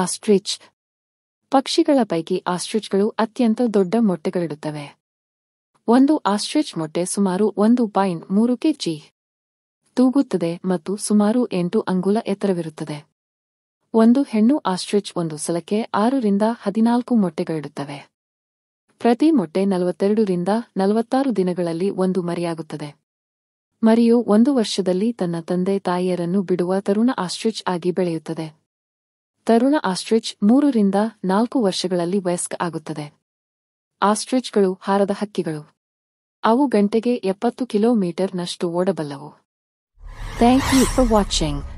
ostrich ಪಕ್ಷಿಗಳ ಪೈಕಿ ಆಸ್ಟ್ರಿಚ್ಗಳು ಅತ್ಯಂತ ದೊಡ್ಡ ಮೊಟ್ಟೆಗಳಿಡುತ್ತವೆ ಒಂದು ಆಸ್ಟ್ರಿಚ್ ಮೊಟ್ಟೆ ಸುಮಾರು ಒಂದು ಪಾಯಿಂಟ್ ಮೂರು ಕೆಜಿ ತೂಗುತ್ತದೆ ಮತ್ತು ಸುಮಾರು ಎಂಟು ಅಂಗುಲ ಎತ್ತರವಿರುತ್ತದೆ ಒಂದು ಹೆಣ್ಣು ಆಸ್ಟ್ರಿಚ್ ಒಂದು ಸಲಕ್ಕೆ ಆರರಿಂದ ಹದಿನಾಲ್ಕು ಮೊಟ್ಟೆಗಳಿಡುತ್ತವೆ ಪ್ರತಿ ಮೊಟ್ಟೆ ನಲವತ್ತೆರಡರಿಂದ ನಲವತ್ತಾರು ದಿನಗಳಲ್ಲಿ ಒಂದು ಮರಿಯಾಗುತ್ತದೆ ಮರಿಯು ಒಂದು ವರ್ಷದಲ್ಲಿ ತನ್ನ ತಂದೆ ತಾಯಿಯರನ್ನು ಬಿಡುವ ತರುಣ ಆಸ್ಟ್ರಿಚ್ ಆಗಿ ಬೆಳೆಯುತ್ತದೆ ತರುಣ ಆಸ್ಟ್ರಿಚ್ ಮೂರರಿಂದ ನಾಲ್ಕು ವರ್ಷಗಳಲ್ಲಿ ವಯಸ್ಕ ಆಗುತ್ತದೆ ಆಸ್ಟ್ರಿಚ್ಗಳು ಹಾರದ ಹಕ್ಕಿಗಳು ಅವು ಗಂಟೆಗೆ ಎಪ್ಪತ್ತು ಕಿಲೋಮೀಟರ್ನಷ್ಟು ಓಡಬಲ್ಲವು ಥ್ಯಾಂಕ್ ಯು ಫಾರ್ ವಾಚಿಂಗ್